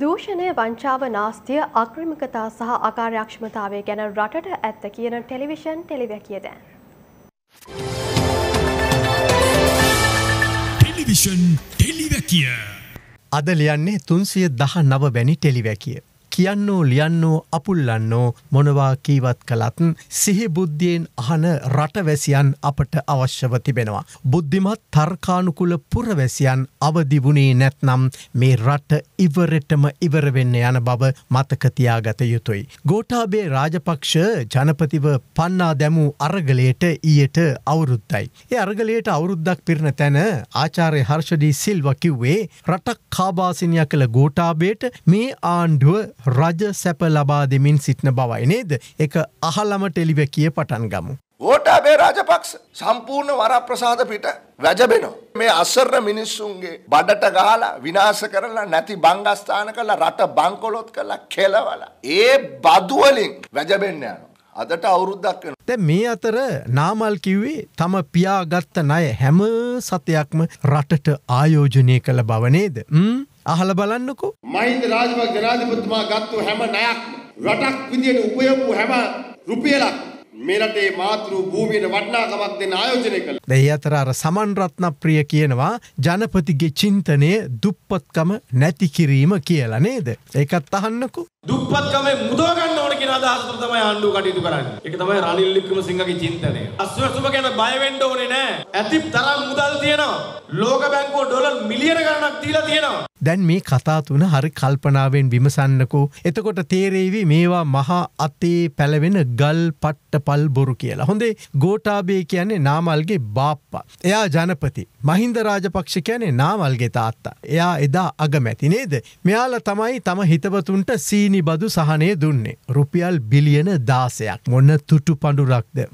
දූෂණය වංචාව නාස්තිය අක්‍රමිකතා සහ අකාර්යක්ෂමතාවය ගැන රටට ඇත්ත කියන ටෙලිවිෂන් ටෙලිවැකිය දැන්. ටෙලිවිෂන් ටෙලිවැකිය අද ලියන්නේ තුන්සිය දහ නව වැනි ටෙලිවැකිය. කියන්නෝ ලියන්නෝ අපුල්ලන්නෝ මොනවා කීවත් කළත්න් සිහිබුද්ධියෙන් අහන රටවැසියන් අපට අවශ්‍යව තිබෙනවා. බුද්ධිමත් තර්කානුකුල පුරවැසියන් අවදිවුණේ නැත්නම් මේ රට ඉවරටම ඉවරවෙන්න යන බව මතකතියාගත යුතුයි. ගෝටාබේ රාජපක්ෂ ජනපතිව පන්නා දැමූ අරගලයට ඊයට අවුරුද්දයි. ඒ අරගලයට අවුරුද්දක් පිරණ තැන ආචාරය හර්ෂඩී සිල්වකිව්වේ රටක් කාබාසිනයක් කළ ගෝටාබේට මේ ආණ්ඩුව රජ සැප ලබා දෙමින් සිටින බවයි නේද එක අහලම ටෙලිව කිය පටන් ගමු. ඕටාබේ රාජපක්ෂ සම්පූර්ණ වරප්‍රසාද පිට වැජබෙනවා. මේ අසරණ මිනිස්සුන්ගේ බඩට ගහලා විනාශ කරලා නැති බංගස්ථාන කරලා රට බංකොලොත් කරලා කෙලවලා. ඒ බදුවලින් වැජබෙන්න යනවා. අදට අවුරුද්දක් වෙන. දැන් මේ අතර නාමල් කිව්වේ තම පියා ගත්ත ණය හැම සතයක්ම රටට ආයෝජනය කළ බව නේද? අහල බලන්නකෝ. මහින්ද රාජපක්ෂ ජනාධිපතිතුමා ගත්තු හැම ණයක්ම රටක් විදියට උපයපු හැම රුපියලක් මේ රටේ මාතෘ භූමියට වටිනාකමක් දෙන ආයෝජනය කළා. දැන් අතර අර සමන් රත්නප්‍රිය කියනවා ජනපතිගේ චින්තනය දුප්පත්කම නැති කිරීම කියලා නේද? ඒකත් අහන්නකෝ. දුප්පත්කමේ මුදව ගන්න ඕන කියන අදහස තුල තමයි ආණ්ඩුව කටයුතු කරන්නේ. ඒක තමයි රනිල් වික්‍රමසිංහගේ චින්තනය. අස්වැසුම ගැන බය වෙන්න ඕනේ නෑ. ඇති තරම් මුදල් තියෙනවා. ලෝක බැංකුව ඩොලර් මිලියන ගණනක් දීලා තියෙනවා. දැන් මේ කතා තුන හරි කල්පනාවෙන් විමසන්නකෝ. එතකොට තේරේවි මේවා මහා අතේ පැලවෙන ගල් පට්ට පල් බොරු කියලා. හොඳේ ගෝටාබේ කියන්නේ නාමල්ගේ බාප්පා. එයා ජනපති. මහින්ද රාජපක්ෂ කියන්නේ නාමල්ගේ තාත්තා. එයා එදා අගමැති නේද. මෙයාල තමයි තම හිතවතුන්ට සීනි බදු සහනය දුන්නේ. රුපියල් බිලියන දාසයක් මොන්න තුටු පඩුරක්ද.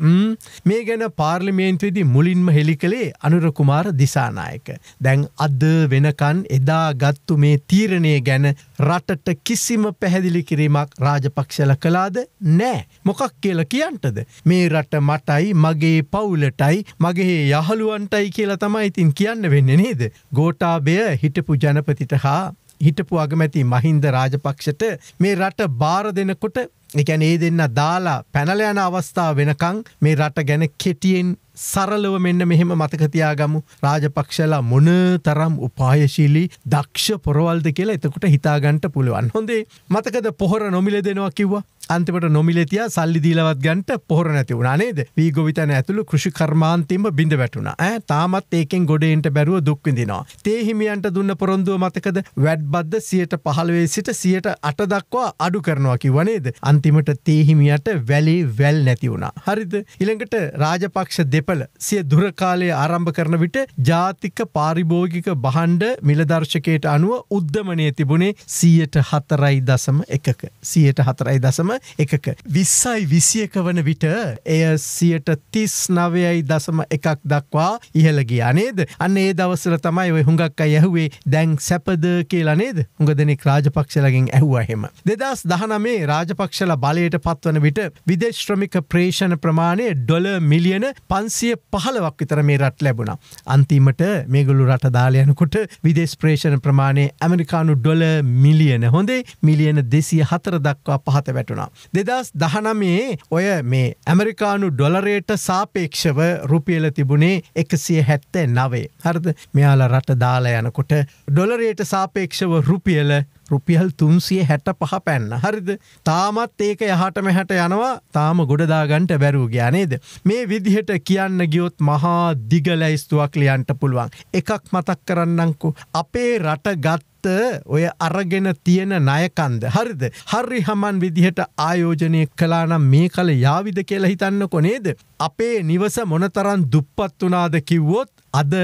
මේ ගැන පාර්ලිමේන්තුවේදි මුලින්ම හෙළි කළේ අනුරකුමාර දිසානායක. දැන් අද වෙනකන් එදා ගත් ගත්තු මේ තීරණය ගැන රටට කිසිම පැහැදිලි කිරීමක් රාජපක්ෂල කලාද නෑ. මොකක් කියල කියන්ටද. මේ රට මටයි මගේ පවුලටයි මගේ යහළුවන්ටයි කියලා තමයි ඉතින් කියන්න වෙන්න නේද. ගෝටාබය හිටපු ජනපතිට හා හිටපු අගමැති මහින්ද රාජපක්ෂට මේ රට බාර දෙනකොට එකැන ඒ දෙන්න දාලා පැනලයන අවස්ථාව වෙනකං මේ රට ගැන කෙටියෙන් සරලව මෙන්න මෙහෙම මතකතියාගමු රාජපක්ෂලා මොන තරම් උපායශීලී දක්ෂ පොරවල්ද කියලා එතකුට හිතාගන්ට පුළුවන් හොඳේ මතකද පොහොර නොමිල දෙනවා කිව්වා අන්තිමට නොමිලෙතිය සල්ලිදීලවත් ගන්ට පොහොර නැති වුණ නේද වී ගොවිතන ඇතුළු කෘෂිකර්මාන්තිම බිඳ වැටුණ ඇ තාමත් ඒකෙන් ගොඩෙන්ට බැරුව දුක්විඳනවා. තේහිමියන්ට දුන්න පොරොන්දුව මතකද වැඩ්බද්ද සියට පහළවේ සිට සියට අට දක්වා අඩු කරනවා කිවනේද අන්ත අන්තිමට තේහිමියට වැලේ වැල් නැති වුණා. හරිද ඉළඟට රාජපක්ෂ දෙපල සිය දුරකාලය ආරම්භ කරන විට ජාතික පාරිභෝගික බහන්්ඩ මිලදර්ශකයට අනුව උද්ධමනය තිබුණේ සියයට හතරයි දසම එකක. සියයට හතරයි දසම එකක. විස්සයි විසියක වන විට එය සියට තිස් නවයයි දසම එකක් දක්වා ඉහළගේ අනේද අන්න ඒ දවසල තමයි ඔය හුඟක් යැහුවේ දැන් සැපද කියලනේද හුඟ දෙනෙක් රාජපක්ෂලගෙන් ඇහුවහෙම. දෙදස් දහනමේ රාජපක්ෂල කියලා බලයට පත්වන විට විදේශ්‍රමික ප්‍රේෂණ ප්‍රමාණය ඩොල මිලියන පන්සිය පහලවක් විතර මේ රට ලැබුණ. අන්තිමට මේගුලු රට දාලයනකොට විදේශ ප්‍රේෂණ ප්‍රමාණය ඇමරිකානු ඩොල මිලියන හොඳේ මිලියන දෙසිය හතර දක්වා පහත වැටුණා. දෙදස් දහනමේ ඔය මේ ඇමරිකානු ඩොලරේට සාපේක්ෂව රුපියල තිබුණේ එකසිය හැත්තේ නවේ. හරද මෙයාල රට දාලා යනකොට ඩොලරේට සාපේක්ෂව රුපියල රුපියල් තුන්සිය හැට පහ පැන්න හරිද තාමත් ඒක යහට මෙහැට යනවා තාම ගොඩදාගන්ට බැරූ ගයානේද මේ විදිහට කියන්න ගියොත් මහා දිගලයිස්තුවක් ලියන්ට පුළුවන් එකක් මතක් කරන්නංකු අපේ රට ගත්ත ඔය අරගෙන තියෙන ණයකන්ද හරිද හරි හමන් විදිහට ආයෝජනය කළා නම් මේ කල යාවිද කියලා හිතන්නකො නේද අපේ නිවස මොනතරම් දුප්පත් වුණාද කිව්වොත් අද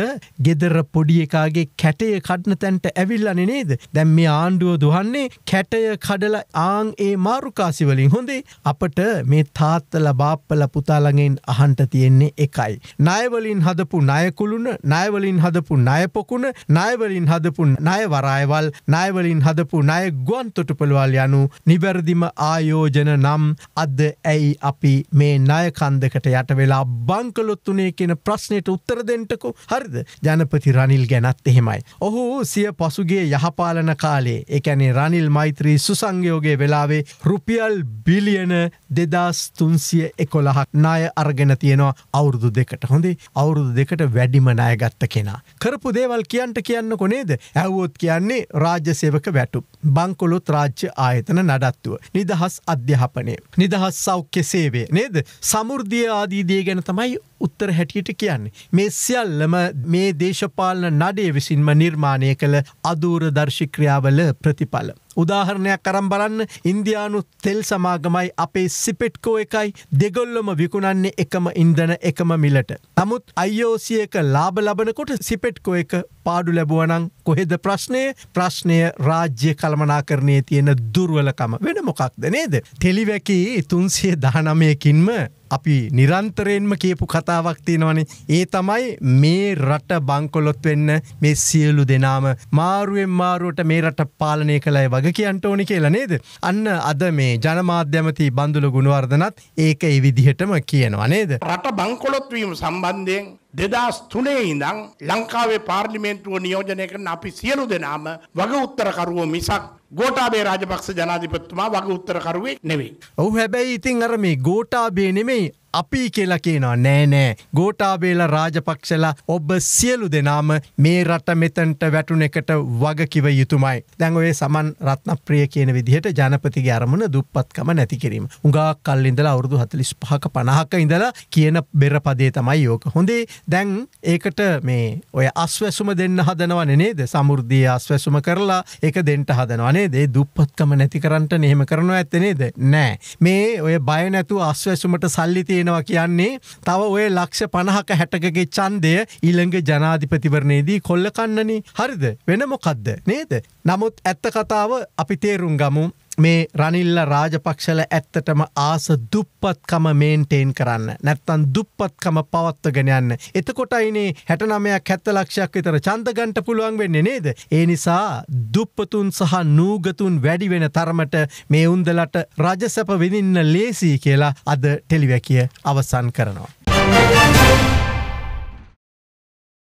ගෙදර පොඩි එකාගේ කැටය කඩන තැන්ට ඇවිල්ලන නේද දැම් මේ ආණ්ඩුව දුහන්නේ කැටය කඩල ආං ඒ මාරුකාසිවලින් හොඳේ අපට මේ තාත්තල බාප්පල පුතාලඟෙන් අහන්ට තියෙන්නේ එකයි. නයවලින් හදපු නයකුළුන නයවලින් හදපු නයපොකුණ නයවලින් හදපු නයවරායව ණයවල් ණයවලින් හදපු ණය ගුවන් තොටුපළවල් යනු නිවැරදිම ආයෝජන නම් අද ඇයි අපි මේ ණයකන්දකට යට වෙලා බංකලොත් උනේ කියන ප්‍රශ්නයට උත්තර දෙන්නකෝ හරිද ජනපති රනිල් ගැනත් එහෙමයි ඔහු සිය පසුගේ යහපාලන කාලේ එකැනේ රනිල් මෛත්‍රී සුසංයෝගේ වෙලාවේ රුපියල් බිලියන දෙදස් තුන්සිය එකොළහක් නාය අර්ගෙන තියෙනවා අවුරුදු දෙකට හොඳේ අවුරුදු දෙකට වැඩිම නායගත්ත කෙනා. කරපු දේවල් කියන්ට කියන්න කොනේද ඇවෝත් කියන්නේ කරන්නේ රාජ්‍ය සේවක වැටු. බංකොලොත් රාජ්‍ය ආයතන නඩත්තුව. නිදහස් අධ්‍යාපනය. නිදහස් සෞඛ්‍ය සේවේ නේද සමුෘර්ධිය ආදීදේ ගැන තමයි උත්තර හැටියට කියන්නේ. මේ සියල්ලම මේ දේශපාලන නඩේ විසින්ම නිර්මාණය කළ අදූර දර්ශික්‍රියාවල ප්‍රතිඵල. උදාහරණයක් කරම් බලන්න ඉන්දයානු තෙල් සමාගමයි අපේ සිපෙට්කෝ එකයි දෙගොල්ලොම විකුණන්නේ එකම ඉන්දන එකම මිලට. නමුත් අයිෝසියක ලාබ ලබනකොට සිපෙට්කෝ එක පාඩු ලැබුවනං කොහෙද ප්‍රශ්නය ප්‍රශ්නය රාජ්‍ය කළමනා කරණය තියෙන දුර්වලකම වෙන මොකක්ද නේද. ටෙලිවැකි තුන්සිය දහනමයකින්ම අපි නිරන්තරයෙන්ම කියපු කතාවක් තියෙනවනේ ඒ තමයි මේ රට බංකොලොත් වෙන්න මේ සියලු දෙනාම මාරුවෙන් මාරුවට මේ රට පාලනය කළයි වග කියන්ට ඕනි කියලා නේද අන්න අද මේ ජනමාධ්‍යමති බඳුල ගුණවර්ධනත් ඒක ඒ විදිහටම කියනවා නේද රට බංකොලොත්වීම සම්බන්ධයෙන් දෙදස් තුනේ ඉඳං ලංකාවේ පාර්ලිමේන්තුව නියෝජනය කරන අපි සියලු දෙනාම වග උත්තරකරුවෝ මිසක් ගෝටාබේ රාජපක්ෂ ජනාධිපත්තුමා වග උත්තරකරුවේ නෙවෙයි. ඔහු හැබැයි ඉතින් අර මේ ගෝටාබේ නෙමෙයි අපි කියලා කියනවා නෑ නෑ ගෝටාබේල රාජපක්ෂලා ඔබ සියලු දෙනාම මේ රට මෙතන්ට වැටුන එකට වගකිව යුතුමයි. දැන් ඔය සමන් රත්නප්‍රිය කියන විදිහට ජනපතිගේ අරමුණ දුප්පත්කම නැති කිරීම. උඟා කල්ලින්දලා අවුරුදු හතලිස් පහක පණහක ඉඳලා කියන බෙරපදේ තමයි යෝක. හොඳේ දැන් ඒකට මේ ඔය අස්වැසුම දෙන්න හදනවන නේද සමුෘද්ධිය අස්වැසුම කරලා එක දෙන්ට හදනවනේ දේ දුප්පත්කම නැති කරන්නට නහෙම කරනවා ඇත්තනේද නෑ මේ ඔය බය නැතු අස්වැසුමට සල්ලිතිය තියෙනවා කියන්නේ තව ඔය ලක්ෂ පණහක හැටකගේ චන්දය ඊළඟ ජනාධිපතිවරණයේදී කොල්ල කන්නනේ හරිද වෙන මොකක්ද නේද. නමුත් ඇත්ත කතාව අපි තේරුම් ගමු මේ රනිල්ල රාජපක්ෂල ඇත්තටම ආස දුප්පත්කම මේන්ටේන් කරන්න නැත්තන් දුප්පත්කම පවත්ව ගෙනයන්න. එතකොටයිනේ හැටනමයක් හැත්ත ලක්ෂයක් විතර චන්දගන්ට පුළුවන් වෙන්න නේද. ඒ නිසා දුප්පතුන් සහ නූගතුන් වැඩි වෙන තරමට මේ උන්දලට රජසැප විඳින්න ලේසී කියලා අද ටෙලිවැකිය අවසන් කරනවා.